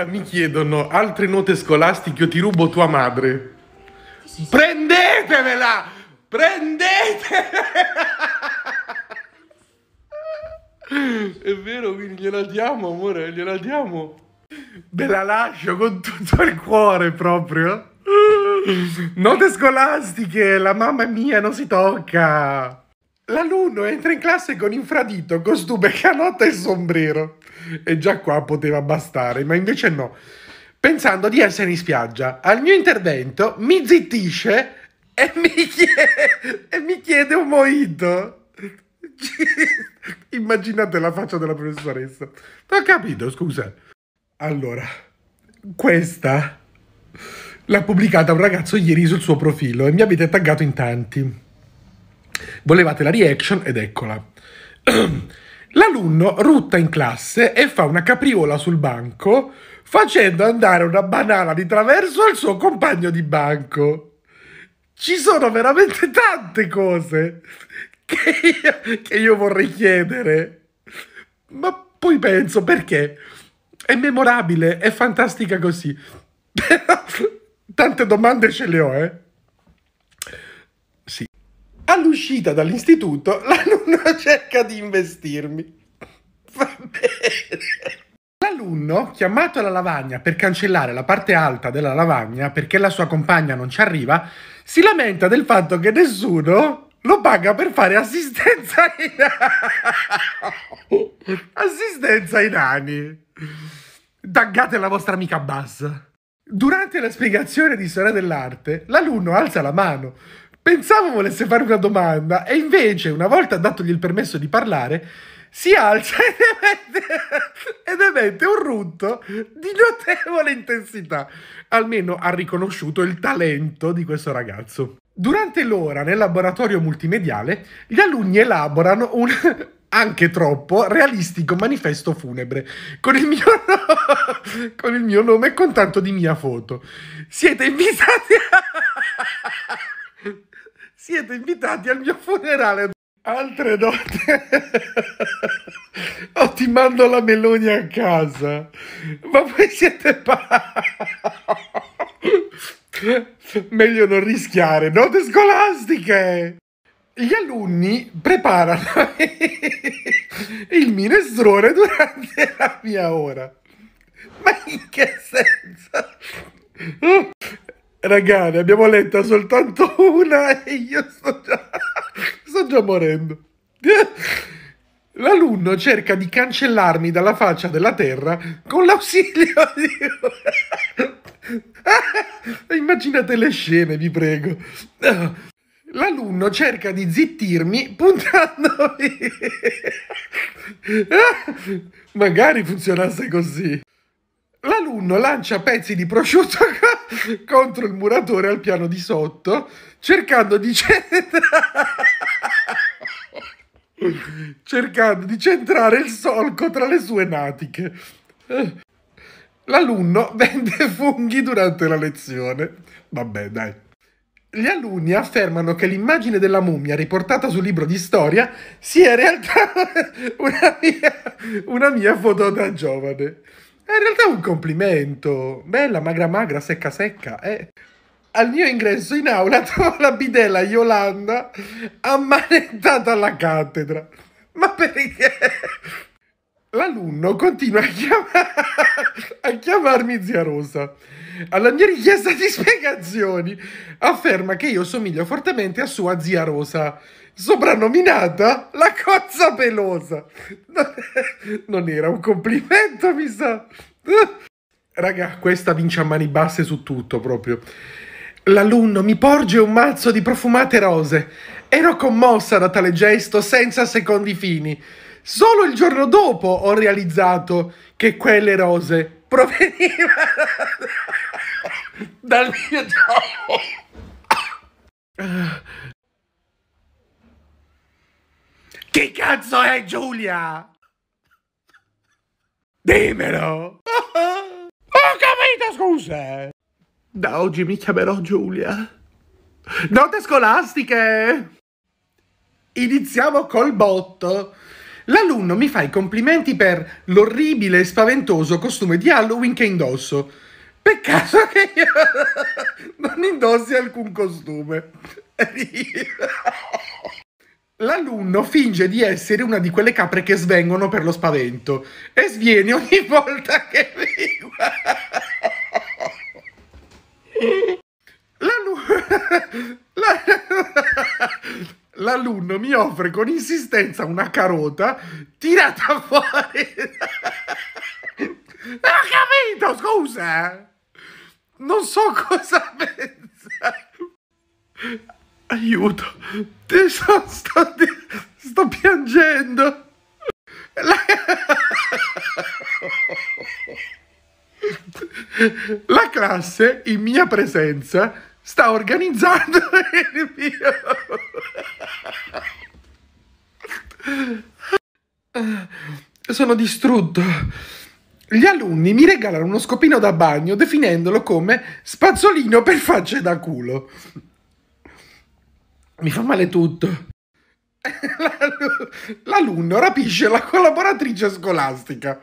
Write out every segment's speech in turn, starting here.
Ah, mi chiedono altre note scolastiche, o ti rubo tua madre. Sì, sì. Prendetevela! Prendetevela! È vero, quindi gliela diamo, amore, gliela diamo. Ve la lascio con tutto il cuore proprio. Note scolastiche, la mamma mia non si tocca. L'alunno entra in classe con infradito, costume, canotta e sombrero e già qua poteva bastare, ma invece no. Pensando di essere in spiaggia, al mio intervento mi zittisce e mi chiede, e mi chiede un mojito. Immaginate la faccia della professoressa. Non ho capito, scusa. Allora, questa l'ha pubblicata un ragazzo ieri sul suo profilo e mi avete taggato in tanti. Volevate la reaction ed eccola. L'alunno rutta in classe e fa una capriola sul banco facendo andare una banana di traverso al suo compagno di banco. Ci sono veramente tante cose che io, che io vorrei chiedere, ma poi penso perché è memorabile, è fantastica così. Però tante domande ce le ho, eh. All'uscita dall'istituto l'alunno cerca di investirmi. Va bene. L'alunno, chiamato alla lavagna per cancellare la parte alta della lavagna perché la sua compagna non ci arriva, si lamenta del fatto che nessuno lo paga per fare assistenza ai nani. assistenza ai nani. Taggate la vostra amica Buzz. Durante la spiegazione di Storia dell'Arte, l'alunno alza la mano Pensavo volesse fare una domanda e invece, una volta datogli il permesso di parlare, si alza ed emette, ed emette un rutto di notevole intensità. Almeno ha riconosciuto il talento di questo ragazzo. Durante l'ora nel laboratorio multimediale, gli alunni elaborano un, anche troppo realistico manifesto funebre con il, mio no- con il mio nome e con tanto di mia foto. Siete invitati a... Siete invitati al mio funerale. Altre note. o oh, ti mando la Meloni a casa. Ma voi siete pazzi. Meglio non rischiare. Note scolastiche. Gli alunni preparano il minestrone durante la mia ora. Ma in che senso? Ragazzi, abbiamo letto soltanto una e io sto già, sto già morendo. L'alunno cerca di cancellarmi dalla faccia della terra con l'ausilio di... Immaginate le scene, vi prego. L'alunno cerca di zittirmi puntandomi. Magari funzionasse così l'alunno lancia pezzi di prosciutto contro il muratore al piano di sotto, cercando di, centra... cercando di centrare il solco tra le sue natiche. L'alunno vende funghi durante la lezione. Vabbè, dai. Gli alunni affermano che l'immagine della mummia riportata sul libro di storia sia in realtà una mia, una mia foto da giovane. È in realtà un complimento. Bella, magra, magra, secca, secca. Eh. Al mio ingresso in aula trovo la bidella Yolanda ammanettata alla cattedra. Ma perché? L'alunno continua a, chiamare, a, chiamarmi zia Rosa. Alla mia richiesta di spiegazioni afferma che io somiglio fortemente a sua zia Rosa, soprannominata la cozza pelosa. Non era un complimento, mi sa. Raga, questa vince a mani basse su tutto proprio. L'alunno mi porge un mazzo di profumate rose. Ero commossa da tale gesto senza secondi fini. Solo il giorno dopo ho realizzato che quelle rose provenivano dal mio gioco. Chi cazzo è Giulia? Dimmelo! Ho capito, scusa! Da oggi mi chiamerò Giulia. Note scolastiche! Iniziamo col botto. L'alunno mi fa i complimenti per l'orribile e spaventoso costume di Halloween che indosso. Peccato che io non indossi alcun costume. L'alunno finge di essere una di quelle capre che svengono per lo spavento e sviene ogni volta che mi guarda. L'alunno l'alunno mi offre con insistenza una carota tirata fuori. Ho capito, scusa. Eh. Non so cosa pensare. Aiuto, sto, sto, sto piangendo. La... La classe, in mia presenza, sta organizzando il mio... sono distrutto. Gli alunni mi regalano uno scopino da bagno definendolo come spazzolino per facce da culo. Mi fa male tutto. L'alunno rapisce la collaboratrice scolastica.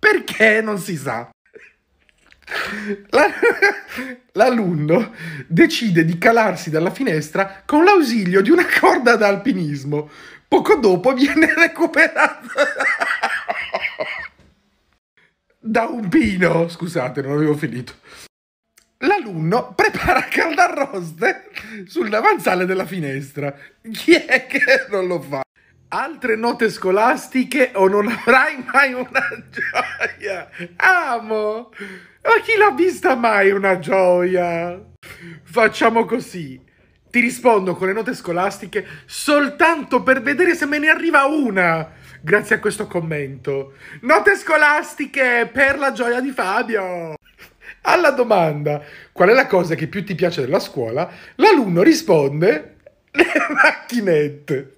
Perché non si sa. L'alunno decide di calarsi dalla finestra con l'ausilio di una corda da alpinismo. Poco dopo viene recuperato da un pino. Scusate, non avevo finito. L'alunno prepara caldarroste sul davanzale della finestra. Chi è che non lo fa? Altre note scolastiche o non avrai mai una gioia? Amo! Ma chi l'ha vista mai una gioia? Facciamo così. Ti rispondo con le note scolastiche soltanto per vedere se me ne arriva una grazie a questo commento. Note scolastiche per la gioia di Fabio! Alla domanda qual è la cosa che più ti piace della scuola, l'alunno risponde le macchinette.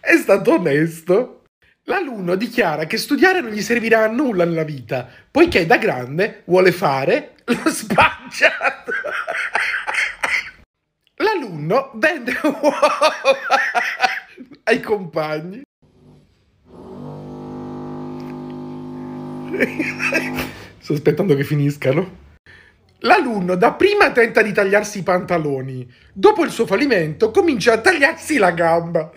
è stato onesto. L'alunno dichiara che studiare non gli servirà a nulla nella vita, poiché da grande vuole fare lo spacciato. L'alunno vende uova ai compagni Sto aspettando che finiscano. L'alunno dapprima tenta di tagliarsi i pantaloni, dopo il suo fallimento comincia a tagliarsi la gamba.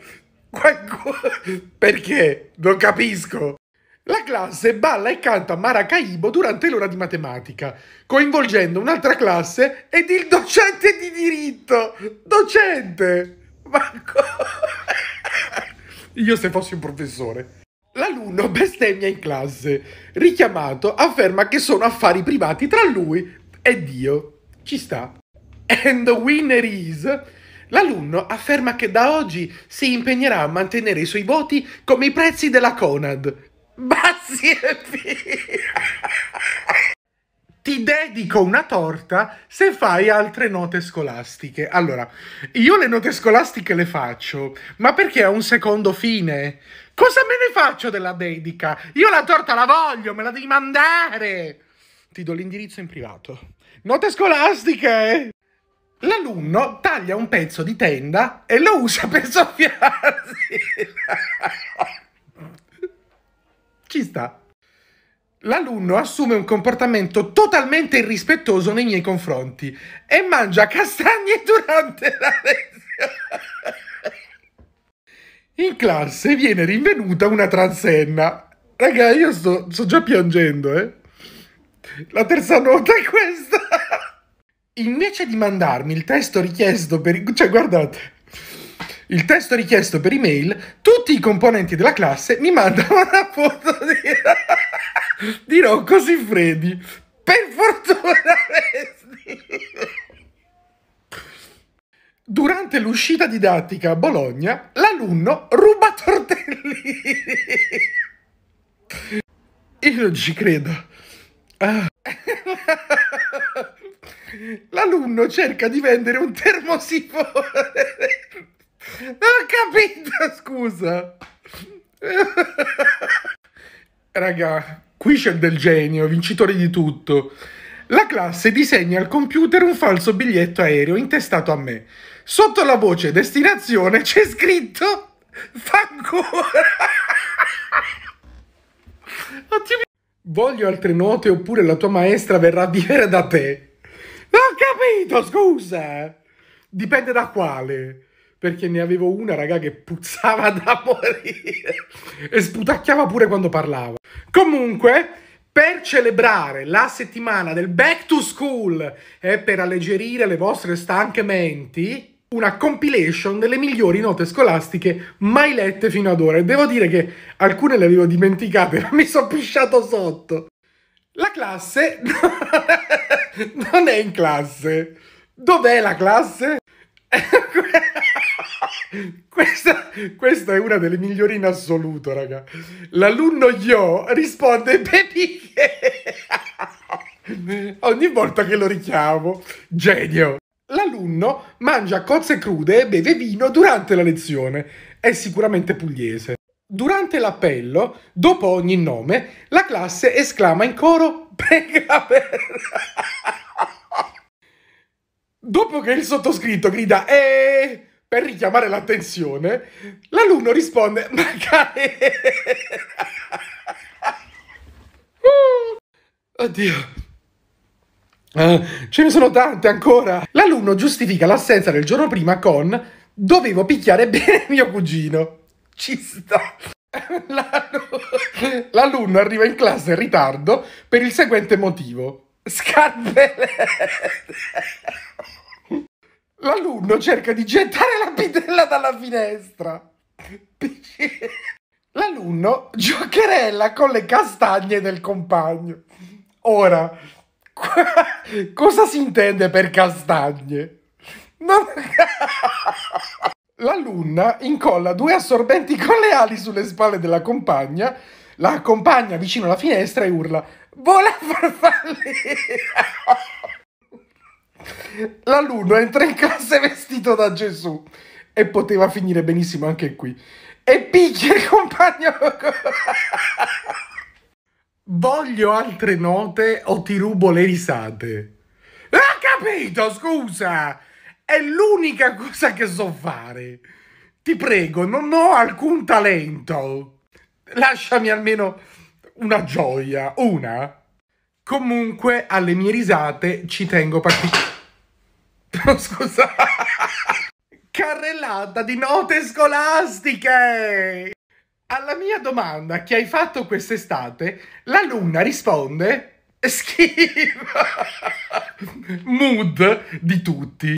Perché? Non capisco. La classe balla e canta Maracaibo durante l'ora di matematica, coinvolgendo un'altra classe ed il docente di diritto. Docente! Ma Io se fossi un professore. L'alunno bestemmia in classe. Richiamato, afferma che sono affari privati tra lui e Dio. Ci sta. And the winner is... L'alunno afferma che da oggi si impegnerà a mantenere i suoi voti come i prezzi della Conad. Bazzi e via! ti dedico una torta se fai altre note scolastiche. Allora, io le note scolastiche le faccio, ma perché a un secondo fine? Cosa me ne faccio della dedica? Io la torta la voglio, me la devi mandare! Ti do l'indirizzo in privato. Note scolastiche! L'alunno taglia un pezzo di tenda e lo usa per soffiarsi. Ci sta. L'alunno assume un comportamento totalmente irrispettoso nei miei confronti e mangia castagne durante la lezione in classe viene rinvenuta una transenna. Raga, io sto, sto già piangendo, eh. La terza nota è questa. Invece di mandarmi il testo richiesto per... cioè guardate, il testo richiesto per email, tutti i componenti della classe mi mandano una foto di, di Rocco Siffredi. Per fortuna, Durante l'uscita didattica a Bologna, l'alunno ruba tortellini. Io non ci credo. Ah. L'alunno cerca di vendere un termosifone. Non ho capito, scusa. Raga, qui c'è del genio, vincitore di tutto. La classe disegna al computer un falso biglietto aereo intestato a me. Sotto la voce destinazione c'è scritto Fanculo. Voglio altre note oppure la tua maestra verrà a vivere da te. Non ho capito, scusa. Dipende da quale. Perché ne avevo una, raga, che puzzava da morire. E sputacchiava pure quando parlava. Comunque, per celebrare la settimana del back to school e per alleggerire le vostre stanche menti, una compilation delle migliori note scolastiche mai lette fino ad ora. E devo dire che alcune le avevo dimenticate, ma mi sono pisciato sotto. La classe non è in classe. Dov'è la classe? questa, questa, è una delle migliori in assoluto, raga. L'alunno Yo risponde Pepiche. Ogni volta che lo richiamo, genio. L'alunno mangia cozze crude e beve vino durante la lezione. È sicuramente pugliese. Durante l'appello, dopo ogni nome, la classe esclama in coro Prega dopo che il sottoscritto grida Eeeh per richiamare l'attenzione, l'alunno risponde: Magari. uh, oddio. Uh, ce ne sono tante ancora. L'alunno giustifica l'assenza del giorno prima con: Dovevo picchiare bene mio cugino. Ci sta. L'alunno, l'alunno arriva in classe in ritardo per il seguente motivo. Scarpellette. L'alunno cerca di gettare la pitella dalla finestra. L'alunno giocherella con le castagne del compagno. Ora, cosa si intende per castagne? Non... L'alunna incolla due assorbenti con le ali sulle spalle della compagna, la accompagna vicino alla finestra e urla: Vola farfallina! L'alunno entra in classe vestito da Gesù e poteva finire benissimo anche qui. E picchia il compagno. Voglio altre note o ti rubo le risate? Ha capito, scusa! È l'unica cosa che so fare. Ti prego, non ho alcun talento. Lasciami almeno una gioia, una. Comunque alle mie risate ci tengo particolarmente. scusa. Carrellata di note scolastiche! Alla mia domanda che hai fatto quest'estate, l'alunna risponde schifo. Mood di tutti.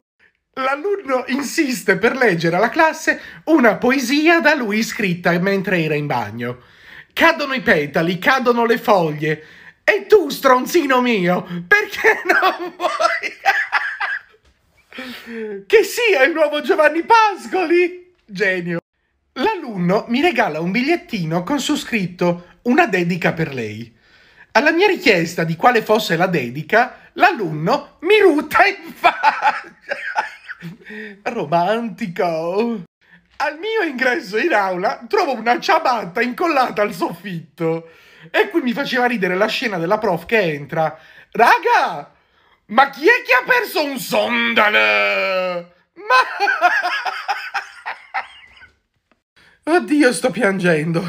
L'alunno insiste per leggere alla classe una poesia da lui scritta mentre era in bagno. Cadono i petali, cadono le foglie. E tu, stronzino mio, perché non vuoi che sia il nuovo Giovanni Pascoli! Genio. L'alunno mi regala un bigliettino con su scritto una dedica per lei. Alla mia richiesta di quale fosse la dedica, l'alunno mi ruta in faccia. Romantico. Al mio ingresso in aula trovo una ciabatta incollata al soffitto. E qui mi faceva ridere la scena della prof che entra. Raga, ma chi è che ha perso un sondale? Ma... Oddio, sto piangendo.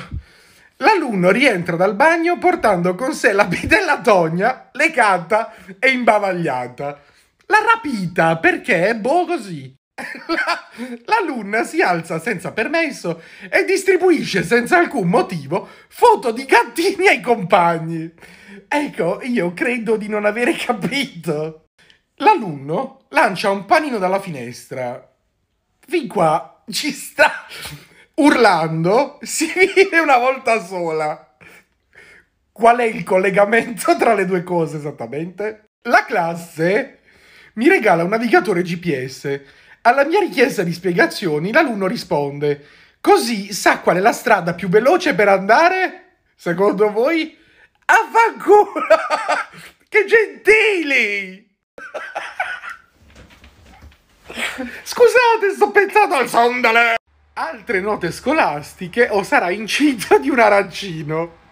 L'alunno rientra dal bagno portando con sé la bidella togna, lecata e imbavagliata. La rapita perché, boh, così. L'alunna si alza senza permesso e distribuisce senza alcun motivo foto di gattini ai compagni. Ecco, io credo di non avere capito. L'alunno lancia un panino dalla finestra. Fin qua ci sta. Urlando, si vive una volta sola. Qual è il collegamento tra le due cose esattamente? La classe mi regala un navigatore GPS alla mia richiesta di spiegazioni, l'alunno risponde: Così sa qual è la strada più veloce per andare? Secondo voi? A Vancouver! che gentili! Scusate, sto pensando al sondale! Altre note scolastiche o sarà incinta di un arancino.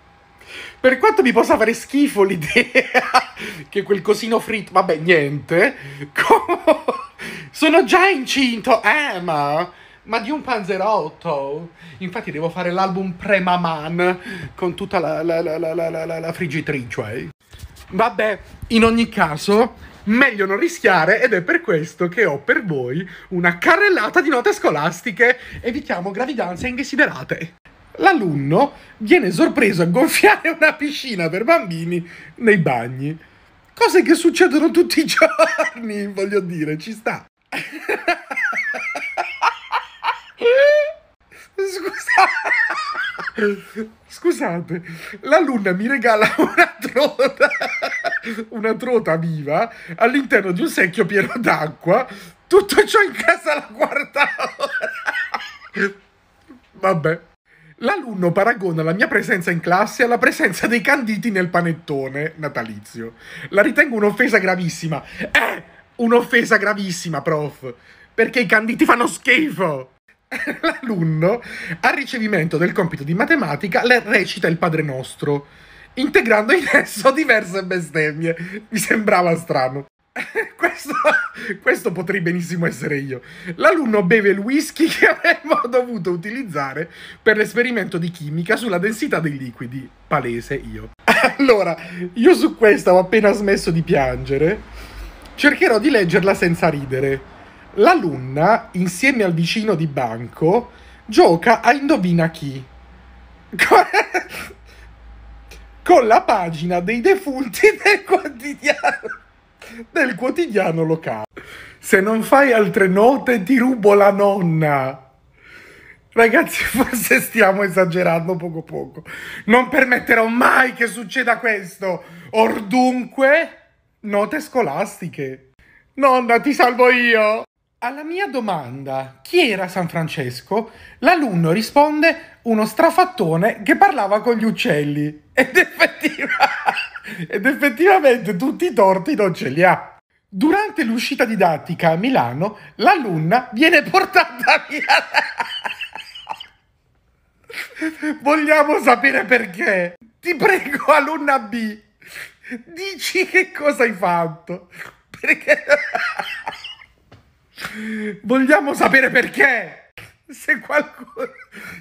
Per quanto mi possa fare schifo l'idea che quel cosino fritto, vabbè, niente. Com- sono già incinto, Emma! Eh, ma di un panzerotto. Infatti devo fare l'album pre-maman con tutta la, la, la, la friggitrice. Eh. Vabbè, in ogni caso, meglio non rischiare ed è per questo che ho per voi una carrellata di note scolastiche e vi chiamo gravidanze indesiderate. L'alunno viene sorpreso a gonfiare una piscina per bambini nei bagni. Cose che succedono tutti i giorni, voglio dire, ci sta. Scusa... Scusate, la mi regala una trota, una trota viva all'interno di un secchio pieno d'acqua. Tutto ciò in casa la guarda. Vabbè. L'alunno paragona la mia presenza in classe alla presenza dei canditi nel panettone natalizio. La ritengo un'offesa gravissima. Eh! un'offesa gravissima, prof, perché i canditi fanno schifo. L'alunno, al ricevimento del compito di matematica, le recita il Padre Nostro, integrando in esso diverse bestemmie. Mi sembrava strano. Questo, questo, potrei benissimo essere io. L'alunno beve il whisky che avevo dovuto utilizzare per l'esperimento di chimica sulla densità dei liquidi. Palese io. Allora, io su questo ho appena smesso di piangere Cercherò di leggerla senza ridere. L'alunna, insieme al vicino di banco, gioca a indovina chi. Con la pagina dei defunti del quotidiano, del quotidiano locale. Se non fai altre note ti rubo la nonna. Ragazzi, forse stiamo esagerando poco poco. Non permetterò mai che succeda questo. Ordunque... Note scolastiche. Nonna, ti salvo io! Alla mia domanda, chi era San Francesco? L'alunno risponde uno strafattone che parlava con gli uccelli. Ed, effettiva... Ed effettivamente tutti i torti non ce li ha. Durante l'uscita didattica a Milano, l'alunna viene portata via. Vogliamo sapere perché? Ti prego, alunna B, dici che cosa hai fatto? Perché... Vogliamo sapere perché? Se qualcuno,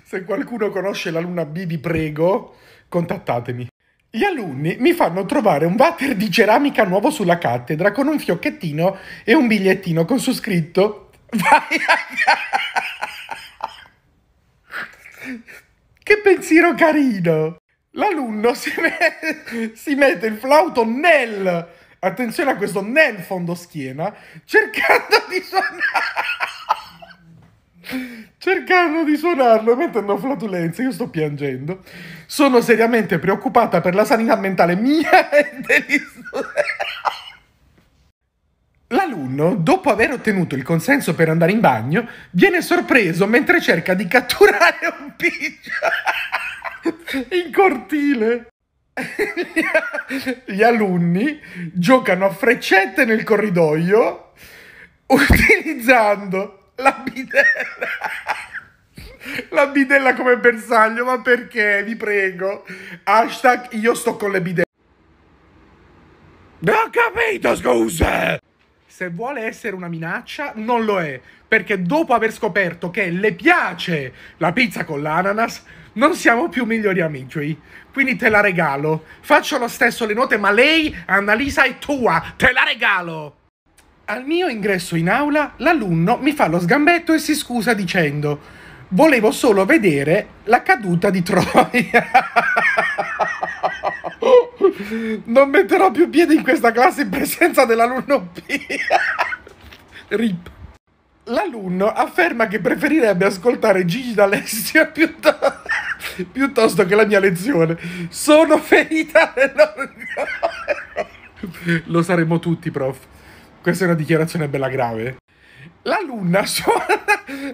se qualcuno conosce l'alunna B, vi prego, contattatemi. Gli alunni mi fanno trovare un water di ceramica nuovo sulla cattedra con un fiocchettino e un bigliettino con su scritto Vai a Che pensiero carino! L'alunno si, met- si mette il flauto nel, attenzione a questo, nel fondo schiena, cercando di suonare. cercando di suonarlo mettendo flatulenze. Io sto piangendo. Sono seriamente preoccupata per la sanità mentale mia e degli studenti. L'alunno, dopo aver ottenuto il consenso per andare in bagno, viene sorpreso mentre cerca di catturare un pigio. in cortile. Gli alunni giocano a freccette nel corridoio utilizzando la bidella. La bidella come bersaglio, ma perché? Vi prego. Hashtag io sto con le bidelle. Non ho capito, scusa! Se vuole essere una minaccia, non lo è. Perché dopo aver scoperto che le piace la pizza con l'ananas, non siamo più migliori amici. Quindi te la regalo. Faccio lo stesso le note, ma lei, Annalisa, è tua. Te la regalo. Al mio ingresso in aula, l'alunno mi fa lo sgambetto e si scusa dicendo: Volevo solo vedere la caduta di Troia. non metterò più piede in questa classe in presenza dell'alunno P. Rip. L'alunno afferma che preferirebbe ascoltare Gigi d'Alessio piuttosto piuttosto che la mia lezione. Sono ferita nell'orgoglio. Lo saremmo tutti, prof. Questa è una dichiarazione bella grave. L'alunna suona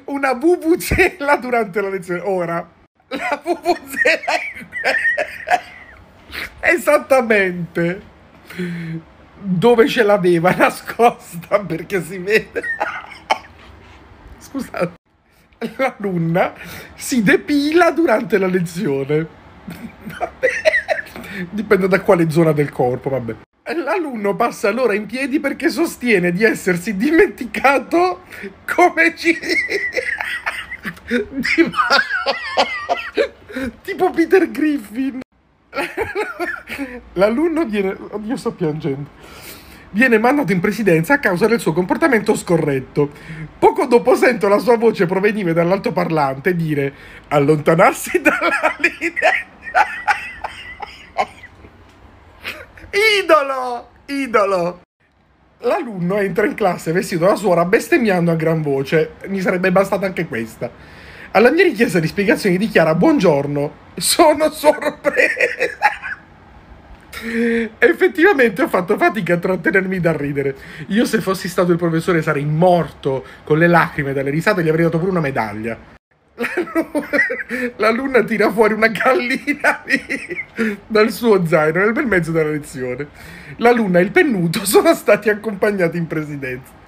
una vuvuzela durante la lezione. Ora, la vuvuzela è... esattamente dove ce l'aveva nascosta perché si vede. Scusate l'alunna si depila durante la lezione. Vabbè. Dipende da quale zona del corpo, vabbè. L'alunno passa l'ora in piedi perché sostiene di essersi dimenticato come ci... Di... tipo Peter Griffin. L'alunno viene... Oddio, sto piangendo viene mandato in presidenza a causa del suo comportamento scorretto. Poco dopo sento la sua voce proveniva dall'altoparlante dire allontanarsi dalla linea. idolo! Idolo! L'alunno entra in classe vestito da suora bestemmiando a gran voce. Mi sarebbe bastata anche questa. Alla mia richiesta di spiegazioni dichiara buongiorno. Sono sorpresa! Effettivamente ho fatto fatica a trattenermi dal ridere. Io se fossi stato il professore sarei morto con le lacrime dalle risate e gli avrei dato pure una medaglia. L'alunna tira fuori una gallina lì, dal suo zaino nel bel mezzo della lezione. L'alunna e il pennuto sono stati accompagnati in presidenza.